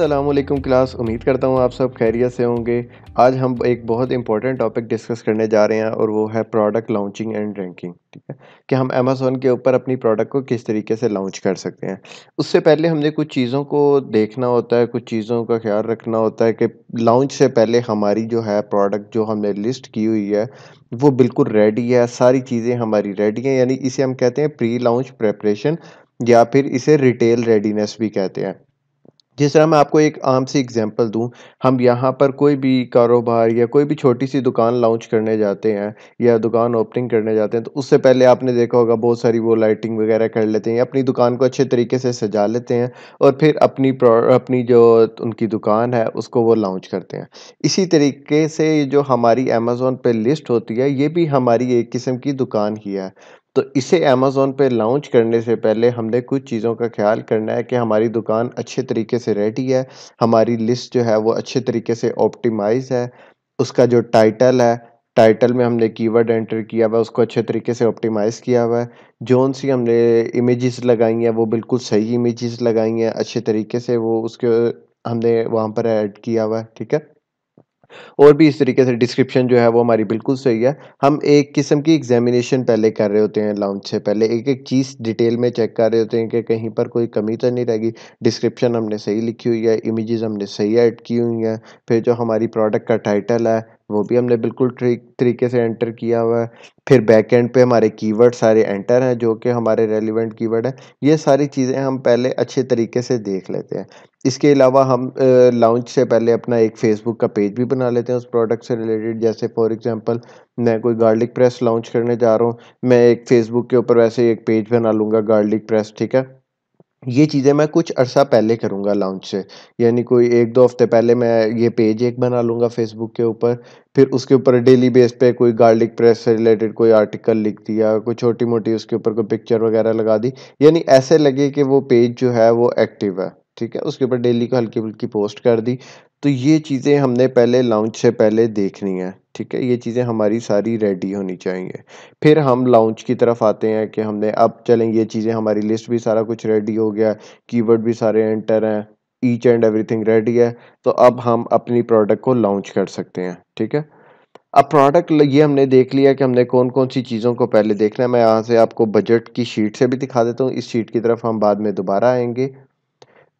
Aslam class उम्मीद करता हूँ आप सब खैरियत से होंगे आज हम एक बहुत इंपॉर्टेंट टॉपिक डिस्कस करने जा रहे हैं और वो है प्रोडक्ट लॉन्चिंग एंड रैंकिंग ठीक है कि हम अमेज़ोन के ऊपर अपनी प्रोडक्ट को किस तरीके से लॉन्च कर सकते हैं उससे पहले हमने कुछ चीज़ों को देखना होता है कुछ चीज़ों का ख्याल रखना होता है कि लॉन्च से पहले हमारी जो है प्रोडक्ट जो हमने लिस्ट की हुई है वो बिल्कुल रेडी है सारी चीज़ें हमारी रेडी हैं यानी इसे हम कहते हैं प्री लॉन्च प्रेपरेशन या फिर इसे रिटेल रेडीनेस भी कहते हैं जिस तरह मैं आपको एक आम सी एग्जांपल दूं हम यहाँ पर कोई भी कारोबार या कोई भी छोटी सी दुकान लॉन्च करने जाते हैं या दुकान ओपनिंग करने जाते हैं तो उससे पहले आपने देखा होगा बहुत सारी वो लाइटिंग वगैरह कर लेते हैं अपनी दुकान को अच्छे तरीके से सजा लेते हैं और फिर अपनी अपनी जो उनकी दुकान है उसको वो लॉन्च करते हैं इसी तरीके से जो हमारी अमेज़ोन पर लिस्ट होती है ये भी हमारी एक किस्म की दुकान ही है तो इसे अमेज़ोन पे लॉन्च करने से पहले हमने कुछ चीज़ों का ख्याल करना है कि हमारी दुकान अच्छे तरीके से रेडी है हमारी लिस्ट जो है वो अच्छे तरीके से ऑप्टिमाइज है उसका जो टाइटल है टाइटल में हमने कीवर्ड एंटर किया हुआ है उसको अच्छे तरीके से ऑप्टिमाइज़ किया हुआ है जोन सी हमने इमेजेस लगाई हैं वो बिल्कुल सही इमेजेस लगाई हैं अच्छे तरीके से वो उसके हमने वहाँ पर ऐड किया हुआ है ठीक है और भी इस तरीके से डिस्क्रिप्शन जो है वो हमारी बिल्कुल सही है हम एक किस्म की एग्जामिनेशन पहले कर रहे होते हैं लॉन्च से पहले एक एक चीज़ डिटेल में चेक कर रहे होते हैं कि कहीं पर कोई कमी तो नहीं रहेगी डिस्क्रिप्शन हमने सही लिखी हुई है इमेजेस हमने सही ऐड की हुई हैं फिर जो हमारी प्रोडक्ट का टाइटल है वो भी हमने बिल्कुल तरीके से एंटर किया हुआ है फिर बैक एंड पे हमारे कीवर्ड सारे एंटर हैं जो कि हमारे रेलिवेंट कीवर्ड हैं ये सारी चीज़ें हम पहले अच्छे तरीके से देख लेते हैं इसके अलावा हम लॉन्च से पहले अपना एक फेसबुक का पेज भी बना लेते हैं उस प्रोडक्ट से रिलेटेड जैसे फॉर एग्जांपल मैं कोई गार्लिक प्रेस लॉन्च करने जा रहा हूँ मैं एक फेसबुक के ऊपर वैसे एक पेज बना लूँगा गार्लिक प्रेस ठीक है ये चीज़ें मैं कुछ अर्सा पहले करूँगा लॉन्च से यानी कोई एक दो हफ्ते पहले मैं ये पेज एक बना लूँगा फेसबुक के ऊपर फिर उसके ऊपर डेली बेस पे कोई गार्लिक प्रेस से रिलेटेड कोई आर्टिकल लिख दिया कोई छोटी मोटी उसके ऊपर कोई पिक्चर वगैरह लगा दी यानी ऐसे लगे कि वो पेज जो है वो एक्टिव है ठीक है उसके ऊपर डेली को हल्की फुल्की पोस्ट कर दी तो ये चीज़ें हमने पहले लॉन्च से पहले देखनी है ठीक है ये चीज़ें हमारी सारी रेडी होनी चाहिए फिर हम लॉन्च की तरफ आते हैं कि हमने अब चलें ये चीज़ें हमारी लिस्ट भी सारा कुछ रेडी हो गया कीवर्ड भी सारे एंटर हैं ईच एंड एवरीथिंग रेडी है तो अब हम अपनी प्रोडक्ट को लॉन्च कर सकते हैं ठीक है अब प्रोडक्ट ये हमने देख लिया कि हमने कौन कौन सी चीज़ों को पहले देखना है मैं यहाँ से आपको बजट की शीट से भी दिखा देता हूँ इस शीट की तरफ हम बाद में दोबारा आएंगे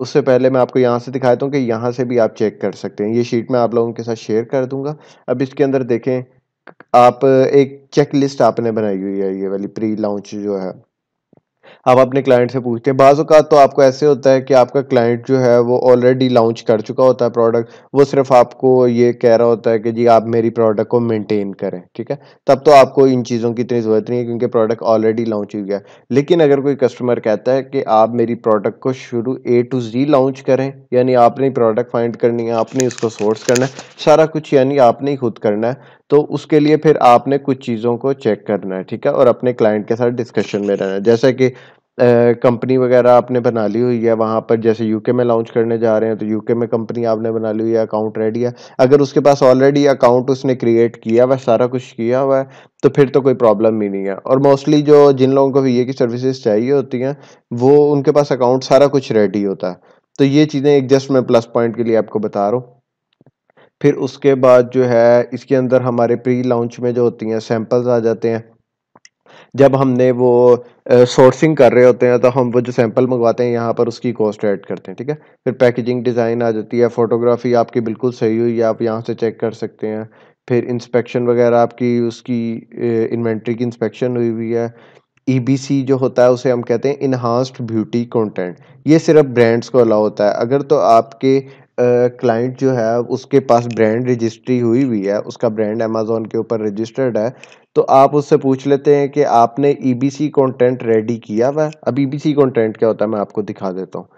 उससे पहले मैं आपको यहाँ से दिखाता हूँ कि यहाँ से भी आप चेक कर सकते हैं ये शीट मैं आप लोगों के साथ शेयर कर दूंगा अब इसके अंदर देखें आप एक चेक लिस्ट आपने बनाई हुई है ये वाली प्री लॉन्च जो है आप अपने क्लाइंट से पूछते हैं बाज़ तो आपको ऐसे होता है कि आपका क्लाइंट जो है वो ऑलरेडी लॉन्च कर चुका होता है प्रोडक्ट वो सिर्फ आपको ये कह रहा होता है कि जी आप मेरी प्रोडक्ट को मेनटेन करें ठीक है तब तो आपको इन चीज़ों की इतनी ज़रूरत नहीं है क्योंकि प्रोडक्ट ऑलरेडी लॉन्च हो गया लेकिन अगर कोई कस्टमर कहता है कि आप मेरी प्रोडक्ट को शुरू ए टू जी लॉन्च करें यानी आपने प्रोडक्ट फाइंड करनी है आपने उसको सोर्स करना है सारा कुछ यानी आपने ही खुद करना है तो उसके लिए फिर आपने कुछ चीज़ों को चेक करना है ठीक है और अपने क्लाइंट के साथ डिस्कशन में रहना है जैसे कि कंपनी वगैरह आपने बना ली हुई है वहाँ पर जैसे यूके में लॉन्च करने जा रहे हैं तो यूके में कंपनी आपने बना ली हुई है अकाउंट रेडी है अगर उसके पास ऑलरेडी अकाउंट उसने क्रिएट किया हुआ सारा कुछ किया हुआ है तो फिर तो कोई प्रॉब्लम ही नहीं है और मोस्टली जो जिन लोगों को ये की सर्विसेज चाहिए होती हैं वो उनके पास अकाउंट सारा कुछ रेडी होता है तो ये चीज़ें एक जस्ट मैं प्लस पॉइंट के लिए आपको बता रहा हूँ फिर उसके बाद जो है इसके अंदर हमारे प्री लॉन्च में जो होती हैं सैम्पल्स आ जाते हैं जब हमने वो सोर्सिंग कर रहे होते हैं तो हम वो जो सैंपल मंगवाते हैं यहाँ पर उसकी कॉस्ट ऐड करते हैं ठीक है फिर पैकेजिंग डिज़ाइन आ जाती है फोटोग्राफी आपकी बिल्कुल सही हुई आप यहाँ से चेक कर सकते हैं फिर इंस्पेक्शन वगैरह आपकी उसकी इन्वेंट्री की इंस्पेक्शन हुई हुई है ई e जो होता है उसे हम कहते हैं इन्हांस्ड ब्यूटी कंटेंट ये सिर्फ ब्रांड्स को अलाउ होता है अगर तो आपके क्लाइंट जो है उसके पास ब्रांड रजिस्ट्री हुई हुई है उसका ब्रांड अमेजोन के ऊपर रजिस्टर्ड है तो आप उससे पूछ लेते हैं कि आपने E B C content ready किया हुआ अब ई बी सी कॉन्टेंट क्या होता है मैं आपको दिखा देता हूँ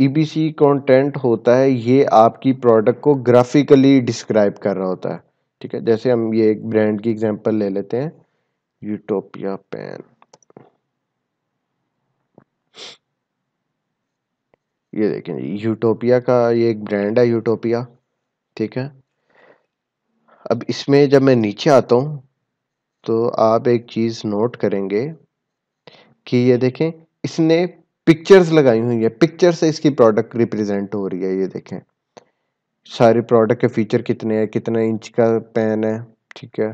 ई बी सी कॉन्टेंट होता है ये आपकी प्रोडक्ट को ग्राफिकली डिस्क्राइब कर रहा होता है ठीक है जैसे हम ये एक ब्रांड की एग्जाम्पल ले लेते हैं यूटोपिया पेन ये देखें यूटोपिया का ये एक ब्रांड है यूटोपिया ठीक है अब इसमें जब मैं नीचे आता हूँ तो आप एक चीज़ नोट करेंगे कि ये देखें इसने पिक्चर्स लगाई हुई है पिक्चर से इसकी प्रोडक्ट रिप्रेजेंट हो रही है ये देखें सारे प्रोडक्ट के फीचर कितने हैं कितने इंच का पेन है ठीक है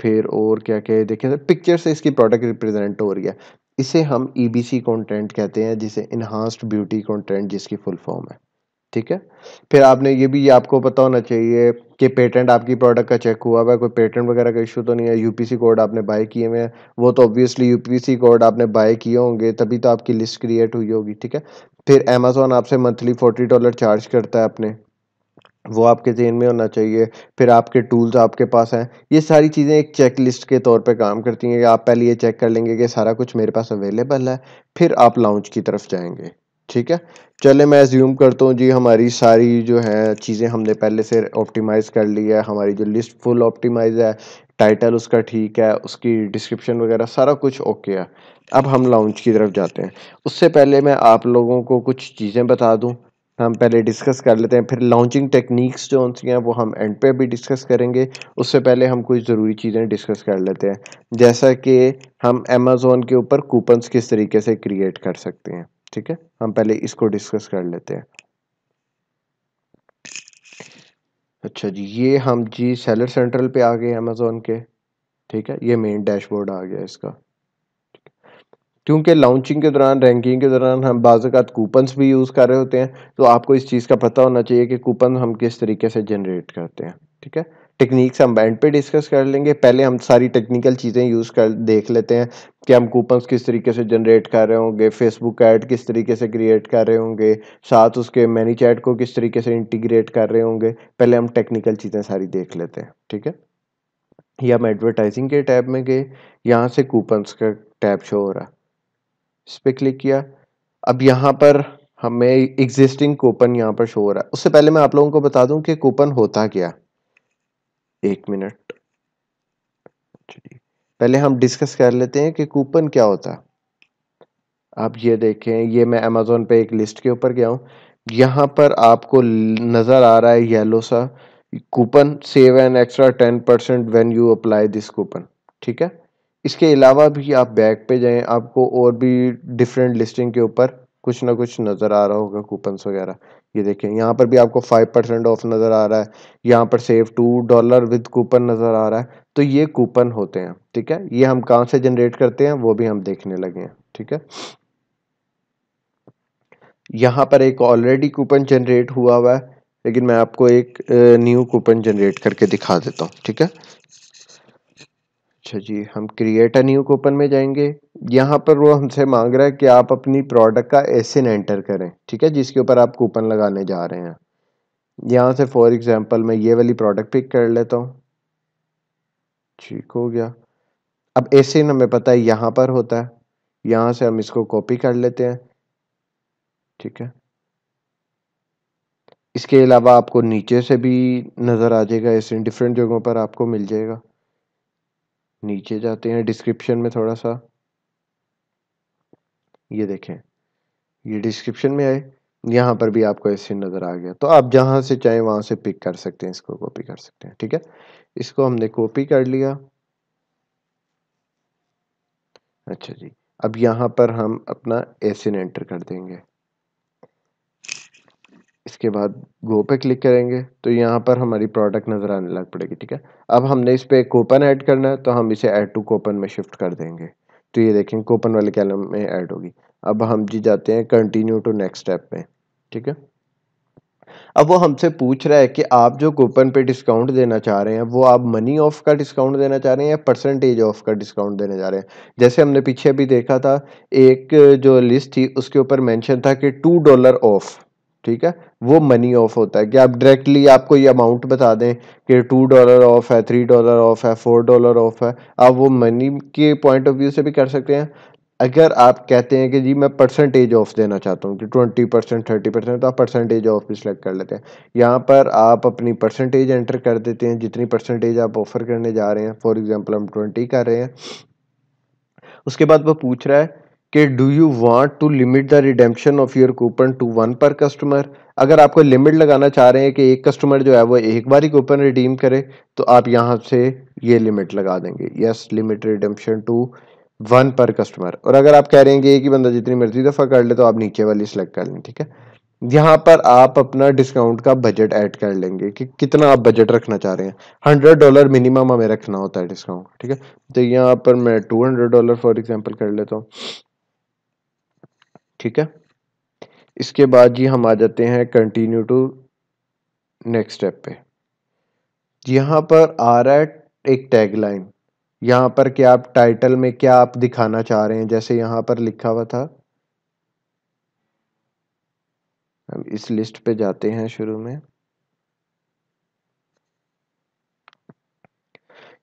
फिर और क्या क्या देखें पिक्चर से इसकी प्रोडक्ट रिप्रेजेंट हो रही है इसे हम ईबीसी e कंटेंट कहते हैं जिसे इन्हांस्ड ब्यूटी कंटेंट जिसकी फुल फॉर्म है ठीक है फिर आपने ये भी आपको पता होना चाहिए कि पेटेंट आपकी प्रोडक्ट का चेक हुआ हुआ है कोई पेटेंट वगैरह का इशू तो नहीं है यूपीसी कोड आपने बाय किए हुए हैं वो तो ऑब्वियसली यूपीसी कोड आपने बाय किए होंगे तभी तो आपकी लिस्ट क्रिएट हुई होगी ठीक है फिर अमेजोन आपसे मंथली फोर्टी डॉलर चार्ज करता है अपने वो आपके ज़ेहन में होना चाहिए फिर आपके टूल्स आपके पास हैं ये सारी चीज़ें एक चेक लिस्ट के तौर पे काम करती हैं कि आप पहले ये चेक कर लेंगे कि सारा कुछ मेरे पास अवेलेबल है फिर आप लॉन्च की तरफ जाएंगे ठीक है चले मैं ज्यूम करता हूँ जी हमारी सारी जो है चीज़ें हमने पहले से ऑप्टिमाइज़ कर ली है हमारी जो लिस्ट फुल ऑप्टिमाइज है टाइटल उसका ठीक है उसकी डिस्क्रिप्शन वगैरह सारा कुछ ओके है अब हम लॉन्च की तरफ जाते हैं उससे पहले मैं आप लोगों को कुछ चीज़ें बता दूँ हम पहले डिस्कस कर लेते हैं फिर लॉन्चिंग टेक्निक्स जो उनकी हैं वो हम एंड पे भी डिस्कस करेंगे उससे पहले हम कुछ ज़रूरी चीज़ें डिस्कस कर लेते हैं जैसा कि हम अमेज़ोन के ऊपर कूपन्स किस तरीके से क्रिएट कर सकते हैं ठीक है हम पहले इसको डिस्कस कर लेते हैं अच्छा जी ये हम जी सेलर सेंट्रल पे आ गए अमेज़ोन के ठीक है ये मेन डैशबोर्ड आ गया इसका क्योंकि लॉन्चिंग के दौरान रैंकिंग के दौरान हम बाज़ात कूपन्स भी यूज़ कर रहे होते हैं तो आपको इस चीज़ का पता होना चाहिए कि कूपन हम किस तरीके से जनरेट करते हैं ठीक है टेक्निक्स हम बैंड पे डिस्कस कर लेंगे पहले हम सारी टेक्निकल चीज़ें यूज़ कर देख लेते हैं कि हम कूपन्स किस तरीके से जनरेट कर रहे होंगे फेसबुक ऐड किस तरीके से क्रिएट कर रहे होंगे साथ उसके मैनी चैट को किस तरीके से इंटीग्रेट कर रहे होंगे पहले हम टेक्निकल चीज़ें सारी देख लेते हैं ठीक है या हम एडवर्टाइजिंग के टैब में गए यहाँ से कूपन्स का टैब शो हो रहा है इस पर क्लिक किया अब यहाँ पर हमें एग्जिस्टिंग कूपन यहाँ पर शो हो रहा है उससे पहले मैं आप लोगों को बता दूं कि कूपन होता क्या एक मिनट पहले हम डिस्कस कर लेते हैं कि कूपन क्या होता है आप ये देखें ये मैं अमेज़ोन पे एक लिस्ट के ऊपर गया हूँ यहाँ पर आपको नज़र आ रहा है येलो सा coupon save an extra ten percent when you apply this coupon ठीक है इसके अलावा भी आप बैक पे जाएं आपको और भी डिफरेंट लिस्टिंग के ऊपर कुछ ना कुछ नज़र आ रहा होगा कूपन्स वगैरह ये देखें यहाँ पर भी आपको फाइव परसेंट ऑफ नज़र आ रहा है यहाँ पर save two dollar with coupon नज़र आ रहा है तो ये कूपन होते हैं ठीक है ये हम कहाँ से जनरेट करते हैं वो भी हम देखने लगे हैं ठीक है यहाँ पर एक ऑलरेडी कूपन जनरेट हुआ हुआ है लेकिन मैं आपको एक न्यू कूपन जनरेट करके दिखा देता हूँ ठीक है अच्छा जी हम क्रिएट अ न्यू कूपन में जाएंगे यहाँ पर वो हमसे मांग रहा है कि आप अपनी प्रोडक्ट का एसिन एंटर करें ठीक है जिसके ऊपर आप कूपन लगाने जा रहे हैं यहाँ से फॉर एग्जांपल मैं ये वाली प्रोडक्ट पिक कर लेता हूँ ठीक हो गया अब एसिन हमें पता है यहाँ पर होता है यहाँ से हम इसको कॉपी कर लेते हैं ठीक है इसके अलावा आपको नीचे से भी नज़र आ जाएगा एसिन डिफरेंट जगहों पर आपको मिल जाएगा नीचे जाते हैं डिस्क्रिप्शन में थोड़ा सा ये देखें ये डिस्क्रिप्शन में आए यहाँ पर भी आपको ऐसे नज़र आ गया तो आप जहाँ से चाहें वहाँ से पिक कर सकते हैं इसको कॉपी कर सकते हैं ठीक है इसको हमने कॉपी कर लिया अच्छा जी अब यहाँ पर हम अपना एसिन एंटर कर देंगे उसके बाद गो पे क्लिक करेंगे तो यहाँ पर हमारी प्रोडक्ट नज़र आने लग पड़ेगी ठीक है अब हमने इस पर कोपन ऐड करना है तो हम इसे ऐड टू कोपन में शिफ्ट कर देंगे तो ये देखें कोपन वाले कैलम में ऐड होगी अब हम जी जाते हैं कंटिन्यू टू नेक्स्ट स्टेप में ठीक है अब वो हमसे पूछ रहा है कि आप जो कूपन पे डिस्काउंट देना चाह रहे हैं वो आप मनी ऑफ का डिस्काउंट देना चाह रहे हैं या परसेंटेज ऑफ का डिस्काउंट देना चाह रहे हैं जैसे हमने पीछे भी देखा था एक जो लिस्ट थी उसके ऊपर मेंशन था कि टू डॉलर ऑफ ठीक है वो मनी ऑफ होता है कि आप डायरेक्टली आपको ये अमाउंट बता दें कि टू डॉलर ऑफ है थ्री डॉलर ऑफ है फोर डॉलर ऑफ है आप वो मनी के पॉइंट ऑफ व्यू से भी कर सकते हैं अगर आप कहते हैं कि जी मैं परसेंटेज ऑफ देना चाहता हूँ कि ट्वेंटी परसेंट थर्टी परसेंट तो आप परसेंटेज ऑफ भी सिलेक्ट कर लेते हैं यहाँ पर आप अपनी परसेंटेज एंटर कर देते हैं जितनी परसेंटेज आप ऑफर करने जा रहे हैं फॉर एग्जांपल हम ट्वेंटी कर रहे हैं उसके बाद वो पूछ रहा है कि do you want to limit the redemption of your coupon to one per customer अगर आपको लिमिट लगाना चाह रहे हैं कि एक कस्टमर जो है वो एक बार ही कूपन रिडीम करे तो आप यहाँ से ये लिमिट लगा देंगे yes limit redemption to one per customer और अगर आप कह रहे हैं कि एक ही बंदा जितनी मर्जी दफ़ा कर ले तो आप नीचे वाली सेलेक्ट कर लें ठीक है यहाँ पर आप अपना डिस्काउंट का बजट ऐड कर लेंगे कि कितना आप बजट रखना चाह रहे हैं हंड्रेड डॉलर मिनिमम हमें रखना होता है डिस्काउंट ठीक है तो यहाँ पर मैं two hundred dollar for example कर लेता हूँ ठीक है इसके बाद जी हम आ जाते हैं कंटिन्यू टू नेक्स्ट स्टेप पे यहाँ पर आ रहा है एक टैग लाइन यहाँ पर क्या आप टाइटल में क्या आप दिखाना चाह रहे हैं जैसे यहाँ पर लिखा हुआ था हम इस लिस्ट पे जाते हैं शुरू में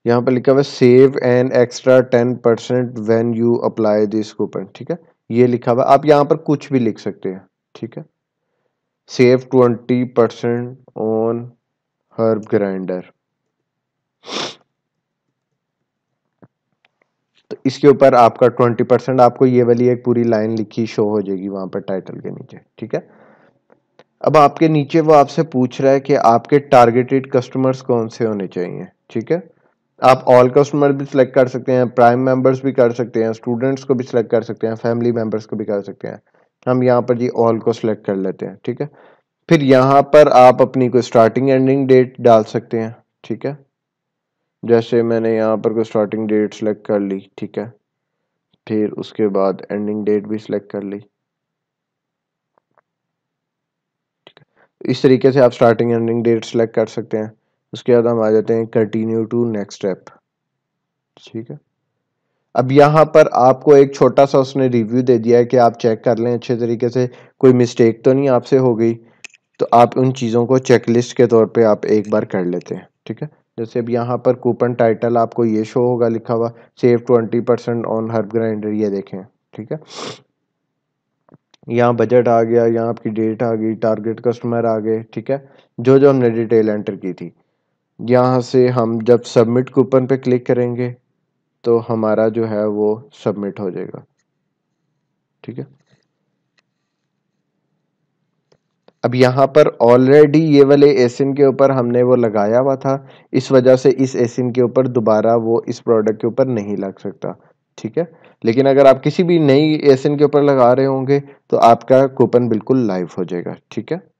यहाँ पर लिखा हुआ save an extra ten percent when you apply this coupon ठीक है ये लिखा हुआ आप यहां पर कुछ भी लिख सकते हैं ठीक है save twenty percent on herb grinder तो इसके ऊपर आपका ट्वेंटी परसेंट आपको ये वाली एक पूरी लाइन लिखी शो हो जाएगी वहां पर टाइटल के नीचे ठीक है अब आपके नीचे वो आपसे पूछ रहा है कि आपके टारगेटेड कस्टमर्स कौन से होने चाहिए ठीक है आप ऑल कस्टमर भी सिलेक्ट कर सकते हैं प्राइम मेंबर्स भी कर सकते हैं स्टूडेंट्स को भी सिलेक्ट कर सकते हैं फैमिली मेंबर्स को भी कर सकते हैं हम यहाँ पर जी ऑल को सिलेक्ट कर लेते हैं ठीक है फिर यहाँ पर आप अपनी कोई स्टार्टिंग एंडिंग डेट डाल सकते हैं ठीक है जैसे मैंने यहाँ पर कोई स्टार्टिंग डेट सेलेक्ट कर ली ठीक है फिर उसके बाद एंडिंग डेट भी सिलेक्ट कर ली इस तरीके से आप स्टार्टिंग एंडिंग डेट सेलेक्ट कर सकते हैं उसके बाद हम आ जाते हैं कंटिन्यू टू नेक्स्ट स्टेप ठीक है अब यहाँ पर आपको एक छोटा सा उसने रिव्यू दे दिया है कि आप चेक कर लें अच्छे तरीके से कोई मिस्टेक तो नहीं आपसे हो गई तो आप उन चीज़ों को चेकलिस्ट के तौर पे आप एक बार कर लेते हैं ठीक है जैसे अब यहाँ पर कूपन टाइटल आपको ये शो होगा लिखा हुआ save twenty percent on herb grinder ये देखें ठीक है यहाँ बजट आ गया यहाँ आपकी डेट आ गई टारगेट कस्टमर आ गए ठीक है जो जो हमने डिटेल एंटर की थी यहाँ से हम जब सबमिट कूपन पे क्लिक करेंगे तो हमारा जो है वो सबमिट हो जाएगा ठीक है अब यहाँ पर ऑलरेडी ये वाले एसिन के ऊपर हमने वो लगाया हुआ था इस वजह से इस एसिन के ऊपर दोबारा वो इस प्रोडक्ट के ऊपर नहीं लग सकता ठीक है लेकिन अगर आप किसी भी नई एसिन के ऊपर लगा रहे होंगे तो आपका कूपन बिल्कुल लाइव हो जाएगा ठीक है